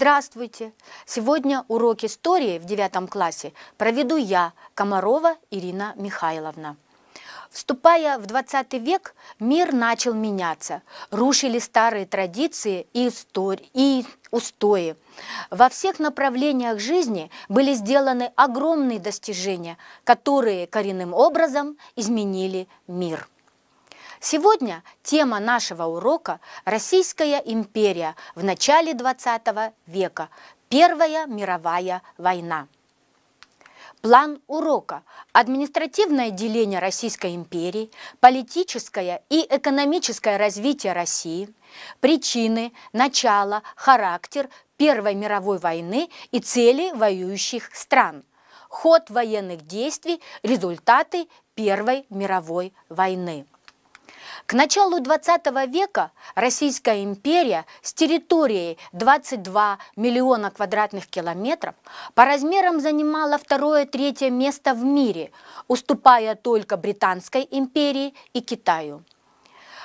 Здравствуйте! Сегодня урок истории в девятом классе проведу я, Комарова Ирина Михайловна. Вступая в 20 век, мир начал меняться. Рушили старые традиции и, истории, и устои. Во всех направлениях жизни были сделаны огромные достижения, которые коренным образом изменили мир. Сегодня тема нашего урока – Российская империя в начале XX века, Первая мировая война. План урока – административное деление Российской империи, политическое и экономическое развитие России, причины, начало, характер Первой мировой войны и цели воюющих стран, ход военных действий, результаты Первой мировой войны. К началу XX века Российская империя с территорией 22 миллиона квадратных километров по размерам занимала второе-третье место в мире, уступая только Британской империи и Китаю.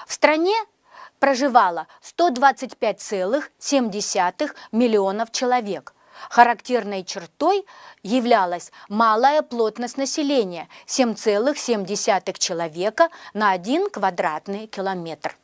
В стране проживало 125,7 миллионов человек, Характерной чертой являлась малая плотность населения – 7,7 человека на 1 квадратный километр.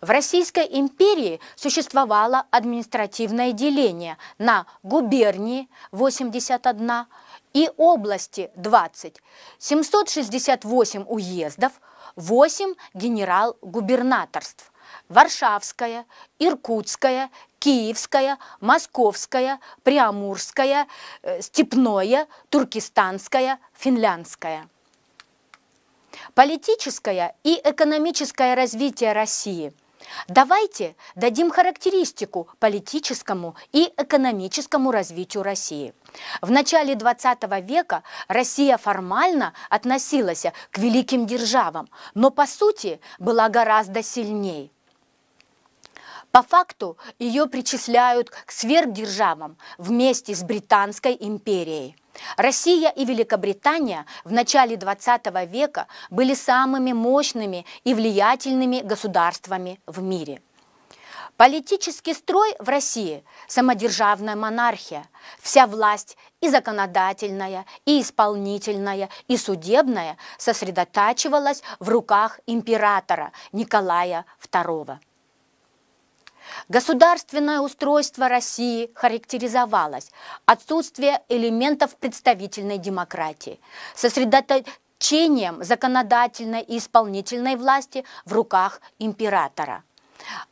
В Российской империи существовало административное деление на губернии 81 и области 20, 768 уездов, 8 генерал-губернаторств. Варшавская, Иркутская, Киевская, Московская, Приамурская, э, Степное, Туркестанская, Финляндская. Политическое и экономическое развитие России – Давайте дадим характеристику политическому и экономическому развитию России. В начале 20 века Россия формально относилась к великим державам, но по сути была гораздо сильнее. По факту ее причисляют к сверхдержавам вместе с Британской империей. Россия и Великобритания в начале XX века были самыми мощными и влиятельными государствами в мире. Политический строй в России – самодержавная монархия. Вся власть и законодательная, и исполнительная, и судебная сосредотачивалась в руках императора Николая II. Государственное устройство России характеризовалось отсутствием элементов представительной демократии, сосредоточением законодательной и исполнительной власти в руках императора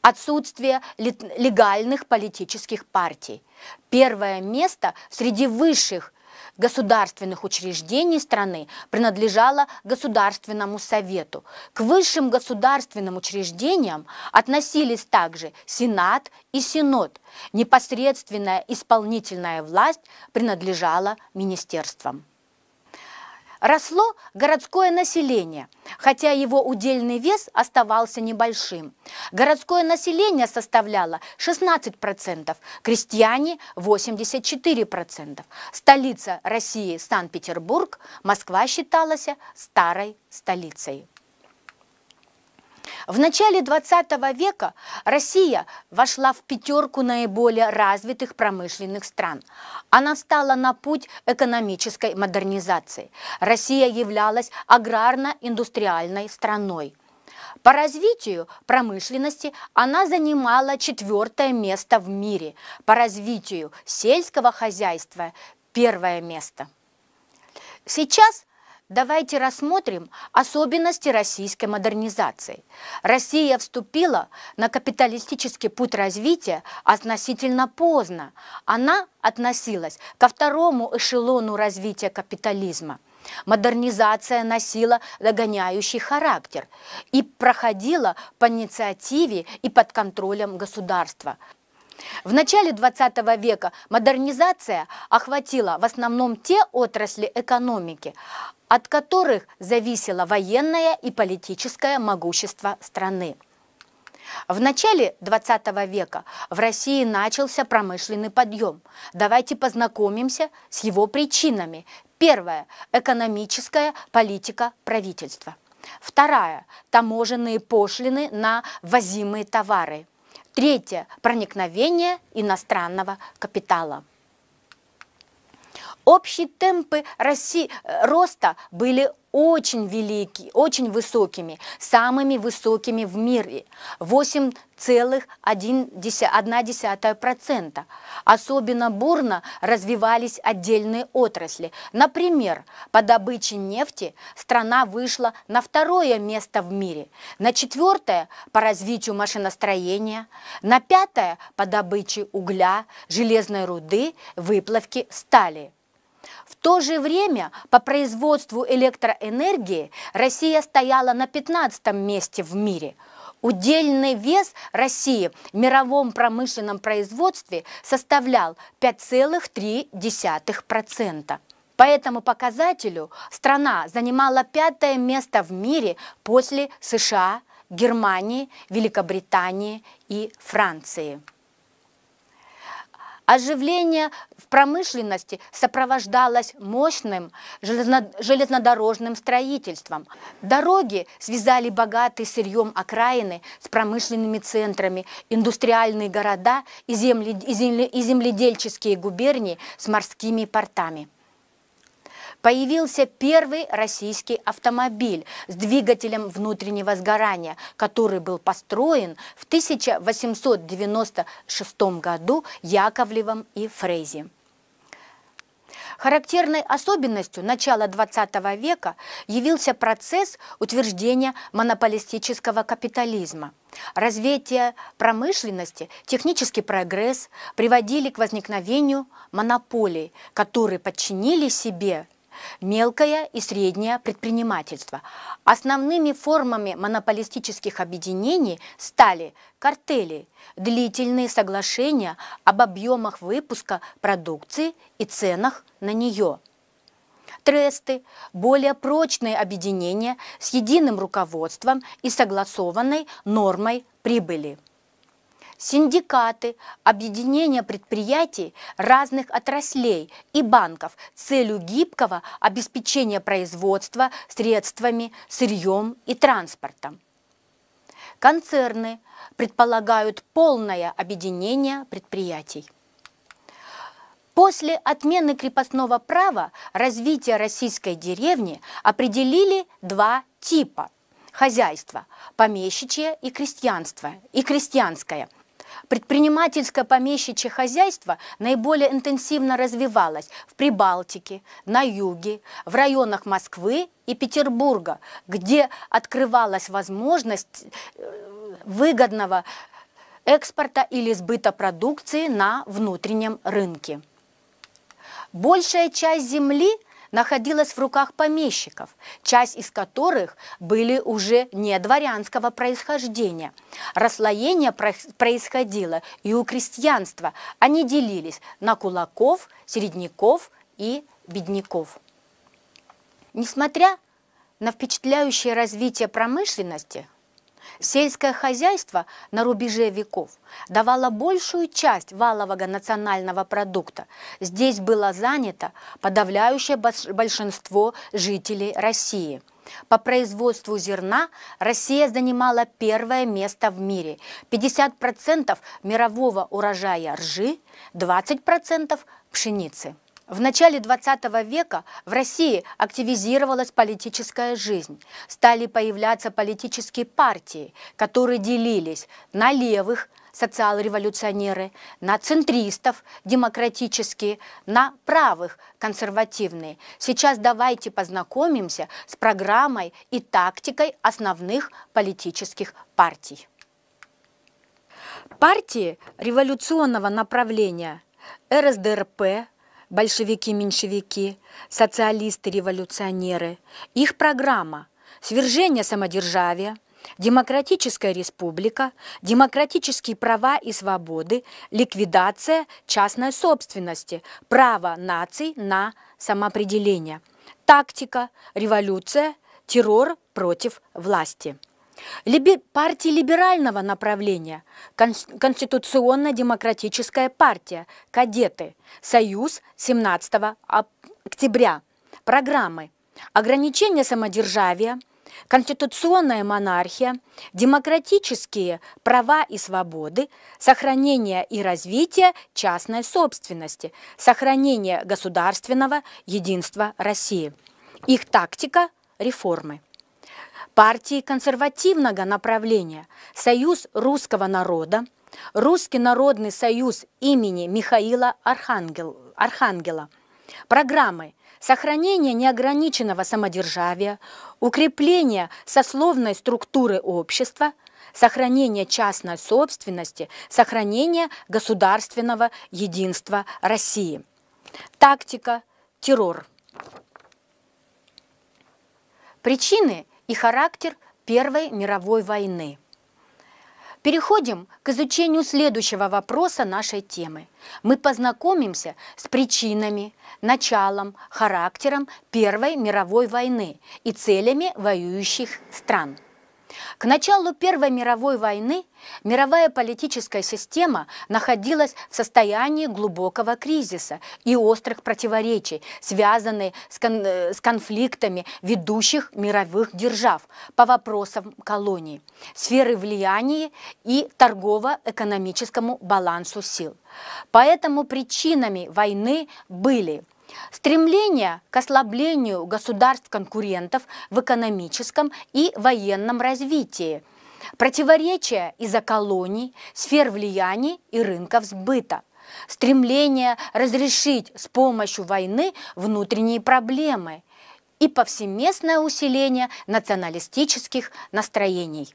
отсутствие легальных политических партий. Первое место среди высших государственных учреждений страны принадлежала Государственному Совету. К высшим государственным учреждениям относились также Сенат и Синод. Непосредственная исполнительная власть принадлежала министерствам. Росло городское население, хотя его удельный вес оставался небольшим. Городское население составляло 16%, крестьяне – 84%. Столица России – Санкт-Петербург, Москва считалась старой столицей. В начале 20 века Россия вошла в пятерку наиболее развитых промышленных стран. Она встала на путь экономической модернизации. Россия являлась аграрно-индустриальной страной. По развитию промышленности она занимала четвертое место в мире, по развитию сельского хозяйства – первое место. Сейчас – Давайте рассмотрим особенности российской модернизации. Россия вступила на капиталистический путь развития относительно поздно. Она относилась ко второму эшелону развития капитализма. Модернизация носила догоняющий характер и проходила по инициативе и под контролем государства. В начале 20 века модернизация охватила в основном те отрасли экономики, от которых зависело военное и политическое могущество страны. В начале 20 века в России начался промышленный подъем. Давайте познакомимся с его причинами. Первое – экономическая политика правительства. Вторая – таможенные пошлины на ввозимые товары. Третье – проникновение иностранного капитала. Общие темпы России, э, роста были очень велики, очень высокими, самыми высокими в мире, 8,1%. Особенно бурно развивались отдельные отрасли. Например, по добыче нефти страна вышла на второе место в мире, на четвертое по развитию машиностроения, на пятое по добыче угля, железной руды, выплавки стали. В то же время по производству электроэнергии Россия стояла на 15 месте в мире. Удельный вес России в мировом промышленном производстве составлял 5,3%. По этому показателю страна занимала пятое место в мире после США, Германии, Великобритании и Франции. Оживление в промышленности сопровождалось мощным железнодорожным строительством. Дороги связали богатые сырьем окраины с промышленными центрами, индустриальные города и, земледельческие губернии с морскими портами появился первый российский автомобиль с двигателем внутреннего сгорания, который был построен в 1896 году Яковлевым и Фрейзи. Характерной особенностью начала XX века явился процесс утверждения монополистического капитализма. Развитие промышленности, технический прогресс приводили к возникновению монополий, которые подчинили себе мелкое и среднее предпринимательство. Основными формами монополистических объединений стали картели, длительные соглашения об объемах выпуска продукции и ценах на нее – тресты, более прочные объединения с единым руководством и согласованной нормой прибыли синдикаты, объединения предприятий разных отраслей и банков с целью гибкого обеспечения производства средствами, сырьем и транспортом. Концерны предполагают полное объединение предприятий. После отмены крепостного права развитие российской деревни определили два типа – хозяйства – помещичье и крестьянство, и крестьянское – Предпринимательское помещичье хозяйство наиболее интенсивно развивалось в Прибалтике, на юге, в районах Москвы и Петербурга, где открывалась возможность э, выгодного экспорта или сбыта продукции на внутреннем рынке. Большая часть земли – находилась в руках помещиков, часть из которых были уже не дворянского происхождения. Расслоение происходило и у крестьянства. Они делились на кулаков, середняков и бедняков. Несмотря на впечатляющее развитие промышленности, Сельское хозяйство на рубеже веков давало большую часть валового национального продукта. Здесь было занято подавляющее большинство жителей России. По производству зерна Россия занимала первое место в мире. 50% мирового урожая ржи, 20% пшеницы. В начале XX века в России активизировалась политическая жизнь. Стали появляться политические партии, которые делились на левых, социал-революционеры, на центристов демократические, на правых консервативные. Сейчас давайте познакомимся с программой и тактикой основных политических партий. Партии революционного направления РСДРП, большевики-меньшевики, социалисты-революционеры. Их программа – свержение самодержавия, демократическая республика, демократические права и свободы, ликвидация частной собственности, право наций на самоопределение, тактика, революция, террор против власти. Либер... Партии либерального направления, кон... Конституционно-демократическая партия, кадеты, союз 17 октября, программы ограничение самодержавия, конституционная монархия, демократические права и свободы, сохранение и развитие частной собственности, сохранение государственного единства России. Их тактика – реформы партии консервативного направления «Союз русского народа», «Русский народный союз имени Михаила Архангел, Архангела», программы «Сохранение неограниченного самодержавия», «Укрепление сословной структуры общества», сохранение частной собственности, сохранение государственного единства России. Тактика – террор. Причины и характер Первой мировой войны. Переходим к изучению следующего вопроса нашей темы. Мы познакомимся с причинами, началом, характером Первой мировой войны и целями воюющих стран. К началу Первой мировой войны мировая политическая система находилась в состоянии глубокого кризиса и острых противоречий, связанных с, кон э, с конфликтами ведущих мировых держав по вопросам колоний, сферы влияния и торгово-экономическому балансу сил. Поэтому причинами войны были Стремление к ослаблению государств-конкурентов в экономическом и военном развитии, противоречия из-за колоний, сфер влияний и рынков сбыта, стремление разрешить с помощью войны внутренние проблемы и повсеместное усиление националистических настроений.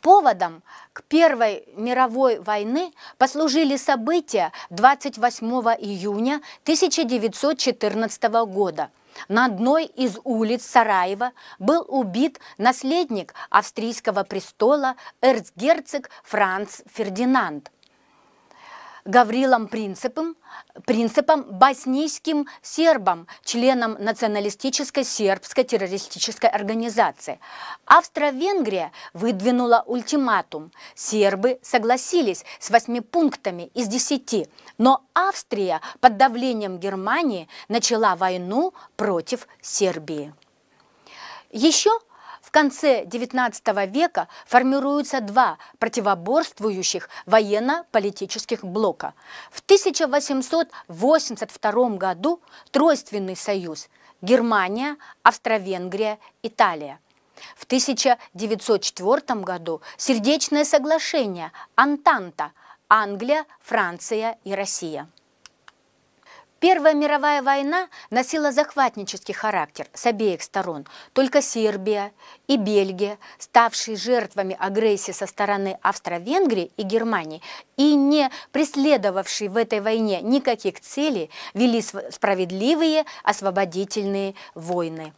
Поводом к Первой мировой войны послужили события 28 июня 1914 года. На одной из улиц Сараева был убит наследник австрийского престола эрцгерцог Франц Фердинанд – Гаврилом Принципом, принципом боснийским сербам членом националистической сербской террористической организации. Австро-Венгрия выдвинула ультиматум. Сербы согласились с восьми пунктами из десяти, но Австрия под давлением Германии начала войну против Сербии. Еще в конце XIX века формируются два противоборствующих военно-политических блока. В 1882 году Тройственный союз – Германия, Австро-Венгрия, Италия. В 1904 году Сердечное соглашение – Антанта – Англия, Франция и Россия. Первая мировая война носила захватнический характер с обеих сторон. Только Сербия и Бельгия, ставшие жертвами агрессии со стороны Австро-Венгрии и Германии и не преследовавшие в этой войне никаких целей, вели справедливые освободительные войны.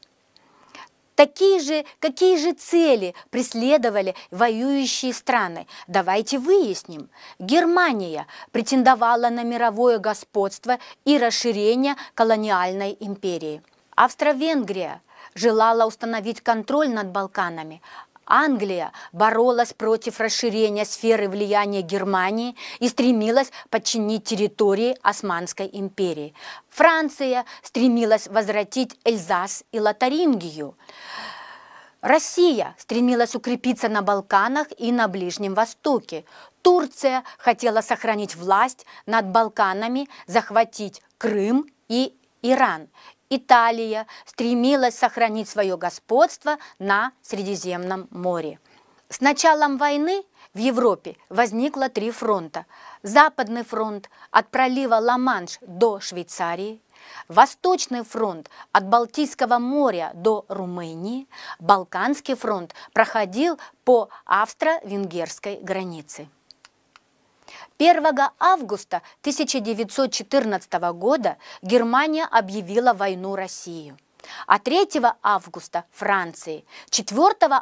Такие же, какие же цели преследовали воюющие страны? Давайте выясним. Германия претендовала на мировое господство и расширение колониальной империи. Австро-Венгрия желала установить контроль над Балканами, Англия боролась против расширения сферы влияния Германии и стремилась подчинить территории Османской империи. Франция стремилась возвратить Эльзас и Лотарингию. Россия стремилась укрепиться на Балканах и на Ближнем Востоке. Турция хотела сохранить власть над Балканами, захватить Крым и Иран. Италия стремилась сохранить свое господство на Средиземном море. С началом войны в Европе возникло три фронта. Западный фронт от пролива Ла-Манш до Швейцарии, Восточный фронт от Балтийского моря до Румынии, Балканский фронт проходил по австро-венгерской границе. 1 августа 1914 года Германия объявила войну России, а 3 августа – Франции. 4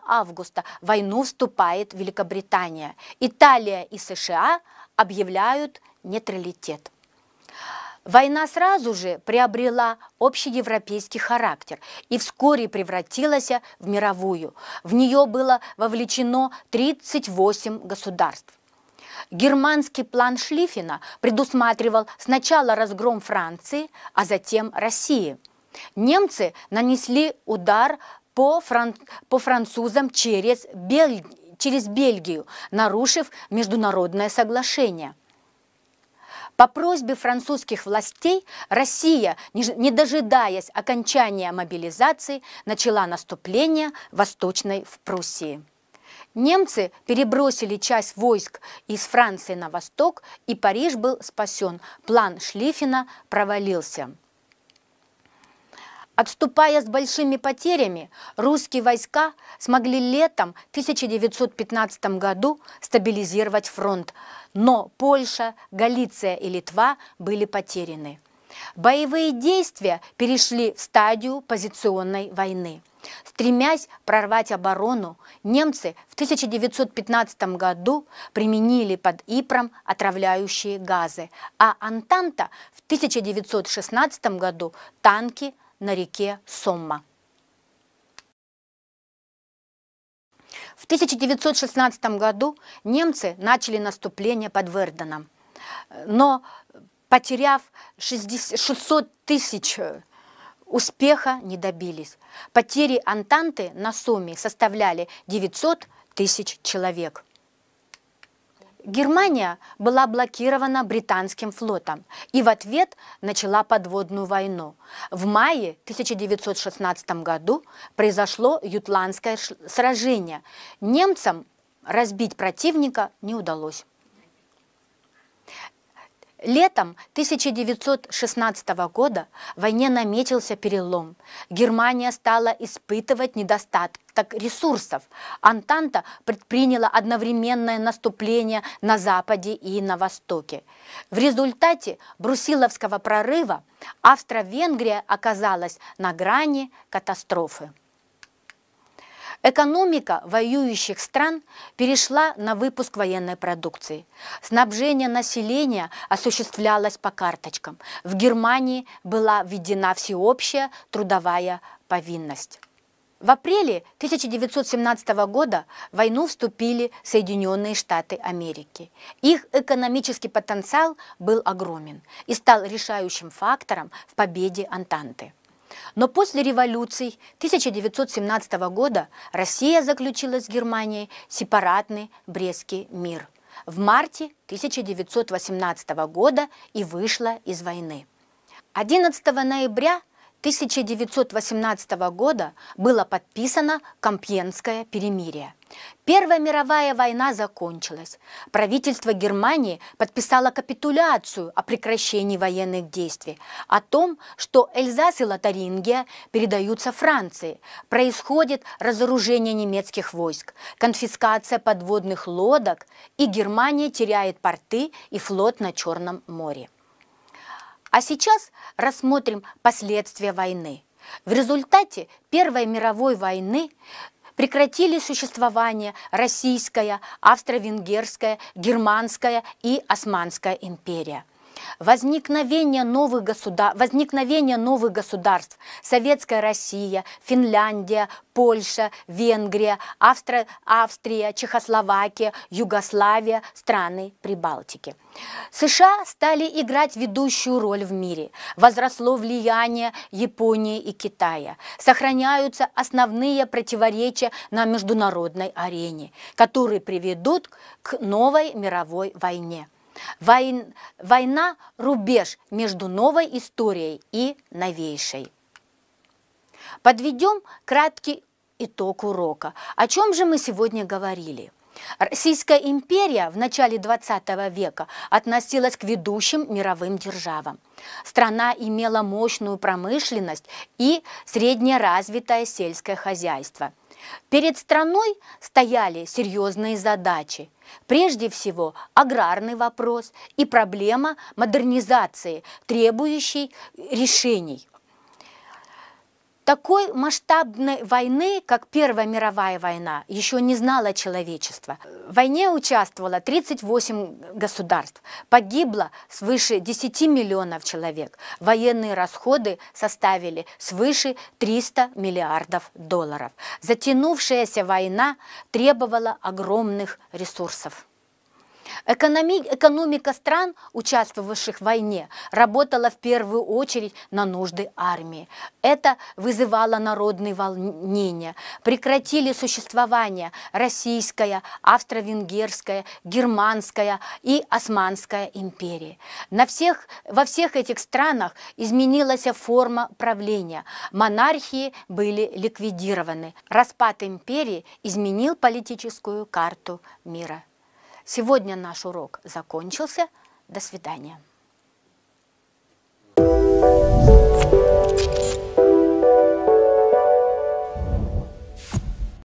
августа войну вступает Великобритания. Италия и США объявляют нейтралитет. Война сразу же приобрела общеевропейский характер и вскоре превратилась в мировую. В нее было вовлечено 38 государств. Германский план Шлиффена предусматривал сначала разгром Франции, а затем России. Немцы нанесли удар по, фран... по французам через, Бель... через Бельгию, нарушив международное соглашение. По просьбе французских властей Россия, не дожидаясь окончания мобилизации, начала наступление Восточной в Пруссии. Немцы перебросили часть войск из Франции на восток, и Париж был спасен. План Шлиффена провалился. Отступая с большими потерями, русские войска смогли летом 1915 году стабилизировать фронт, но Польша, Галиция и Литва были потеряны. Боевые действия перешли в стадию позиционной войны – Стремясь прорвать оборону, немцы в 1915 году применили под Ипром отравляющие газы, а Антанта в 1916 году танки на реке Сомма. В 1916 году немцы начали наступление под Верденом, но потеряв 600 тысяч э, успеха не добились. Потери Антанты на сумме составляли 900 тысяч человек. Германия была блокирована британским флотом и в ответ начала подводную войну. В мае 1916 году произошло Ютландское сражение. Немцам разбить противника не удалось. Летом 1916 года в войне наметился перелом. Германия стала испытывать недостаток ресурсов. Антанта предприняла одновременное наступление на Западе и на Востоке. В результате Брусиловского прорыва Австро-Венгрия оказалась на грани катастрофы. Экономика воюющих стран перешла на выпуск военной продукции. Снабжение населения осуществлялось по карточкам. В Германии была введена всеобщая трудовая повинность. В апреле 1917 года в войну вступили Соединенные Штаты Америки. Их экономический потенциал был огромен и стал решающим фактором в победе Антанты. Но после революций 1917 года Россия заключила с Германией сепаратный Брестский мир в марте 1918 года и вышла из войны. 11 ноября 1918 года было подписано Компьенское перемирие. Первая мировая война закончилась. Правительство Германии подписало капитуляцию о прекращении военных действий, о том, что Эльзас и Лотарингия передаются Франции. Происходит разоружение немецких войск, конфискация подводных лодок, и Германия теряет порты и флот на Черном море. А сейчас рассмотрим последствия войны. В результате Первой мировой войны прекратили существование Российская, Австро-Венгерская, Германская и Османская империя – Возникновение новых, государ... Возникновение новых государств – Советская Россия, Финляндия, Польша, Венгрия, Австро... Австрия, Чехословакия, Югославия, страны Прибалтики. США стали играть ведущую роль в мире. Возросло влияние Японии и Китая. Сохраняются основные противоречия на международной арене, которые приведут к новой мировой войне. Войн, война – рубеж между новой историей и новейшей. Подведем краткий итог урока. О чем же мы сегодня говорили? Российская империя в начале XX века относилась к ведущим мировым державам. Страна имела мощную промышленность и среднеразвитое сельское хозяйство. Перед страной стояли серьезные задачи. Прежде всего, аграрный вопрос и проблема модернизации, требующей решений – такой масштабной войны, как Первая мировая война, еще не знало человечество. В войне участвовало 38 государств, погибло свыше 10 миллионов человек. Военные расходы составили свыше 300 миллиардов долларов. Затянувшаяся война требовала огромных ресурсов. Экономи экономика стран, участвовавших в войне, работала в первую очередь на нужды армии. Это вызывало народные волнения. Прекратили существование Российская, Австро-Венгерская, Германская и Османская империи. На всех, во всех этих странах изменилась форма правления. Монархии были ликвидированы. Распад империи изменил политическую карту мира. Сегодня наш урок закончился. До свидания. thank you